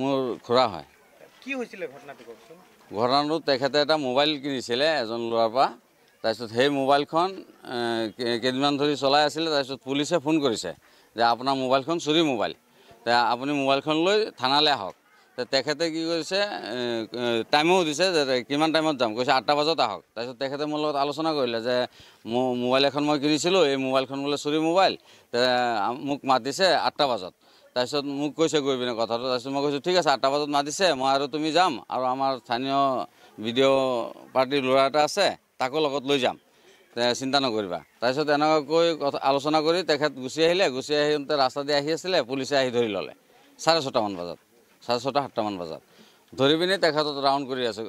মোৰ খুৰা হয় কি হৈছিলে ঘটনাটো ঘটনাটো তেখেতে এটা মোবাইল কিনিছিলে এজন ল'ৰাৰ পৰা তাৰপিছত সেই মোবাইলখন কেইদিনমান ধৰি চলাই আছিলে তাৰপিছত পুলিচে ফোন কৰিছে যে আপোনাৰ মোবাইলখন চুৰি মোবাইল আপুনি মোবাইলখন লৈ থানালৈ আহক তেখেতে কি কৰিছে টাইমো দিছে যে কিমান টাইমত যাম কৈছে আঠটা বজাত আহক তাৰপিছত তেখেতে মোৰ লগত আলোচনা কৰিলে যে মোৰ মোবাইল এখন মই কিনিছিলোঁ এই মোবাইলখন বোলে চুৰি মোবাইল মোক মাতিছে আঠটা বজাত তাৰপিছত মোক কৈছে গৈ পিনে কথাটো তাৰপিছত মই কৈছোঁ ঠিক আছে আঠটা বজাত মাতিছে মই আৰু তুমি যাম আৰু আমাৰ স্থানীয় বি ডি অ' পাৰ্টীৰ ল'ৰা এটা আছে তাকো লগত লৈ যাম চিন্তা নকৰিবা তাৰপিছত এনেকুৱাকৈ কথা আলোচনা কৰি তেখেত গুচি আহিলে গুচি আহি ৰাস্তা দি আহি আছিলে পুলিচে আহি ধৰি ল'লে চাৰে ছটামান বজাত চাৰে ছটা সাতটামান বজাত ধৰি পিনে তেখেতক ৰাউণ্ড কৰি আছে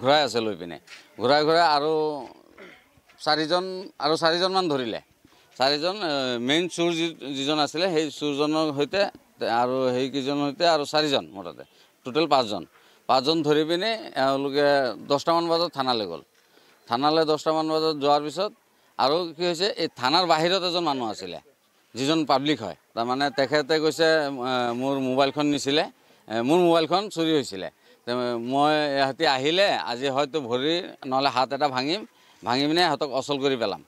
ঘূৰাই আছে লৈ পিনে ঘূৰাই ঘূৰাই আৰু চাৰিজন আৰু চাৰিজনমান ধৰিলে চাৰিজন মেইন চোৰ যি যিজন আছিলে সেই চোৰজনৰ সৈতে আৰু সেইকেইজনৰ সৈতে আৰু চাৰিজন মোৰ তাতে টোটেল পাঁচজন পাঁচজন ধৰি পিনি এওঁলোকে দহটামান বজাত থানালৈ গ'ল থানালৈ দহটামান বজাত যোৱাৰ পিছত আৰু কি হৈছে এই থানাৰ বাহিৰত এজন মানুহ আছিলে যিজন পাব্লিক হয় তাৰমানে তেখেতে কৈছে মোৰ মোবাইলখন নিছিলে মোৰ মোবাইলখন চুৰি হৈছিলে মই ইহঁতি আহিলে আজি হয়তো ভৰি নহ'লে হাত এটা ভাঙিম ভাঙি পিনে সিহঁতক অচল কৰি পেলাম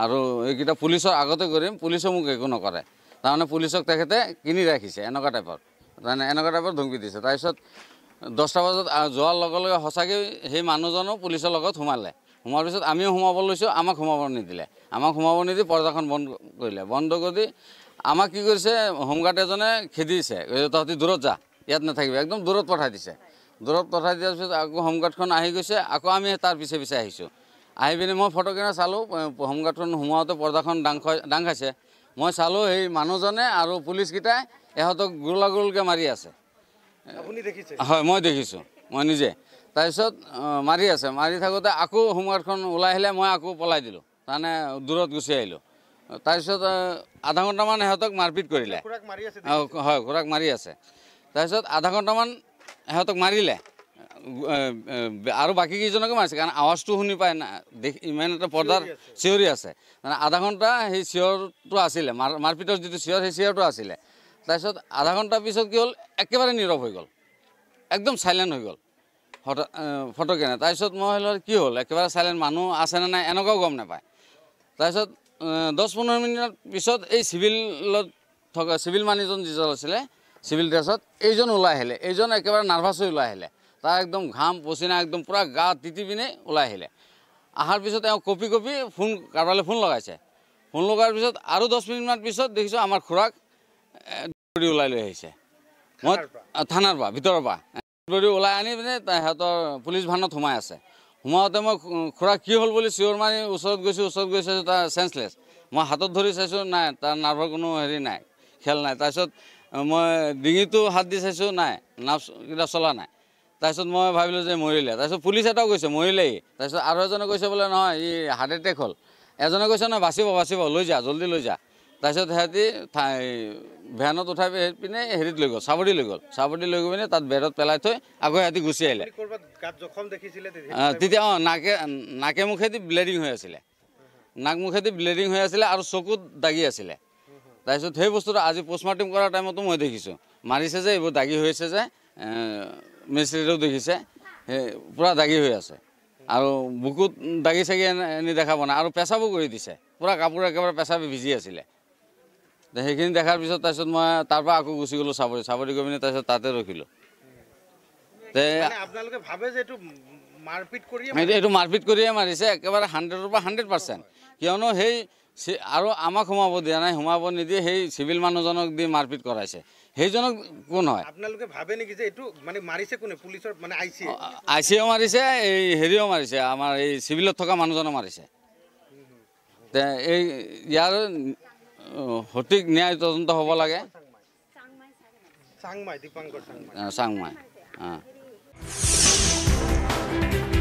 আৰু এইকেইটা পুলিচৰ আগতে কৰিম পুলিচে মোক একো নকৰে তাৰমানে পুলিচক তেখেতে কিনি ৰাখিছে এনেকুৱা টাইপৰ তাৰমানে এনেকুৱা টাইপৰ ধুমকি দিছে তাৰপিছত দহটা বজাত যোৱাৰ লগে লগে সঁচাকৈ সেই মানুহজনো পুলিচৰ লগত সোমালে সোমোৱাৰ পিছত আমিও সোমাব লৈছোঁ আমাক সোমাব নিদিলে আমাক সোমাব নিদি পৰ্দাখন বন্ধ কৰিলে বন্ধ কৰি আমাক কি কৰিছে হোমগাৰ্ড এজনে খেদিছে তহঁতি দূৰত যা ইয়াত নাথাকিবি একদম দূৰত পঠাই দিছে দূৰত পঠাই দিয়াৰ পিছত আকৌ হোমগাৰ্ডখন আহি গৈছে আকৌ আমি তাৰ পিছে পিছে আহিছোঁ আহি পিনে মই ফটো ফটোকেনা চালোঁ হোমগাৰ্ডখন সোমাওঁতে পৰ্দাখন দাংখ ডাং খাইছে মই চালোঁ সেই মানুহজনে আৰু পুলিচকেইটাই ইহঁতক গুৰুলা গোলকৈ মাৰি আছে হয় মই দেখিছোঁ মই নিজে তাৰপিছত মাৰি আছে মাৰি থাকোঁতে আকৌ হোমগাৰ্ডখন ওলাই আহিলে মই আকৌ পলাই দিলোঁ তাৰমানে দূৰত গুচি আহিলোঁ তাৰপিছত আধা ঘণ্টামান সিহঁতক মাৰপিট কৰিলে হয় খোৰাক মাৰি আছে তাৰপিছত আধা ঘণ্টামান সিহঁতক মাৰিলে আৰু বাকী কেইজনকে মাৰিছে কাৰণ আৱাজটো শুনি পায় না দেখি ইমান এটা পৰ্দাৰ চিঞৰি আছে মানে আধা ঘণ্টা সেই চিঞৰটো আছিলে মাৰ মাৰপিটৰ যিটো চিঞৰ সেই চিঞৰটো আছিলে তাৰপিছত আধা ঘণ্টাৰ পিছত কি হ'ল একেবাৰে নীৰৱ হৈ গ'ল একদম চাইলেণ্ট হৈ গ'ল ফটো ফটকেনে তাৰপিছত মই ভাবিলোঁ কি হ'ল একেবাৰে চাইলেণ্ট মানুহ আছেনে নাই এনেকুৱাও গম নাপায় তাৰপিছত দহ পোন্ধৰ মিনিট পিছত এই চিভিলত থকা চিভিল মানুহজন যিজন আছিলে চিভিল ড্ৰেছত এইজন ওলাই আহিলে এইজন একেবাৰে নাৰ্ভাছ হৈ ওলাই আহিলে তাৰ একদম ঘাম পচিনা একদম পূৰা গা তিতি পিনে ওলাই আহিলে অহাৰ পিছত তেওঁ কপি কপি ফোন কাৰোবালৈ ফোন লগাইছে ফোন লগোৱাৰ পিছত আৰু দহ মিনিটমান পিছত দেখিছোঁ আমাৰ খুৰাক দৌৰি ওলাই লৈ আহিছে মই থানাৰ পৰা ভিতৰৰ পৰা দৌৰি ওলাই আনি পিনে সিহঁতৰ পুলিচ ভানত সোমাই আছে সোমাওঁতে মই খুৰাক কি হ'ল বুলি চিঞৰ মাৰি ওচৰত গৈছোঁ ওচৰত গৈ চাইছোঁ তাৰ চেঞ্চলেছ মই হাতত ধৰি চাইছোঁ নাই তাৰ নাৰ্ভৰ কোনো হেৰি নাই খেল নাই তাৰপিছত মই ডিঙিটো হাত দি চাইছোঁ নাই নাৰ্ভছকেইটা চলা নাই তাৰপিছত মই ভাবিলোঁ যে মৰিলে তাৰপিছত পুলিচ এটাও কৈছে মৰিলেই তাৰপিছত আৰু এজনে কৈছে বোলে নহয় ই হাৰ্ট এটেক হ'ল এজনে কৈছে নহয় বাচিব বাচিব লৈ যা জল্দি লৈ যা তাৰপিছত সিহঁতি ভেনত উঠাই পিনে হেৰিত লৈ গ'ল চাবটি লৈ গ'ল চাবটি লৈ গৈ পিনে তাত বেৰত পেলাই থৈ আকৌ সিহঁতি গুচি আহিলে তেতিয়া অঁ নাকে নাকে মুখেদি ব্লিডিং হৈ আছিলে নাক মুখেদি ব্লিডিং হৈ আছিলে আৰু চকুত দাগি আছিলে তাৰপিছত সেই বস্তুটো আজি পষ্টমৰ্টম কৰাৰ টাইমতো মই দেখিছোঁ মাৰিছে যে এইবোৰ দাগি হৈছে যে মিস্ত্ৰীটো দেখিছে পূৰা দাগি হৈ আছে আৰু বুকুত দাগি চাগি এনে দেখা পোৱা নাই আৰু পেচাবো কৰি দিছে পূৰা কাপোৰ একেবাৰে পেচাবি ভিজি আছিলে সেইখিনি দেখাৰ পিছত তাৰপিছত মই তাৰপৰা আকৌ গুচি গ'লোঁ চাপৰি চাপৰি গৈ পিনে তাৰপিছত তাতে ৰখিলোঁ এইটো মাৰপিট কৰিয়ে মাৰিছে একেবাৰে হাণ্ড্ৰেডৰ পৰা হাণ্ড্ৰেড পাৰ্চেণ্ট কিয়নো সেই আৰু আমাক সোমাব দিয়া নাই সোমাব নিদিয়ে সেই চিভিল মানুহজনক দি মাৰপিট কৰাইছে সেইজনক কোন হয় আপোনালোকে ভাবে নেকি যে এইটো মানে মাৰিছে কোনে পুলিচৰ মানে আই চি আই চিও মাৰিছে এই হেৰিও মাৰিছে আমাৰ এই চিভিলত থকা মানুহজনক মাৰিছে এই ইয়াৰ সঠিক ন্যায় তদন্ত হ'ব লাগে চাংমাই দীপাংকৰ চাংমাই অঁ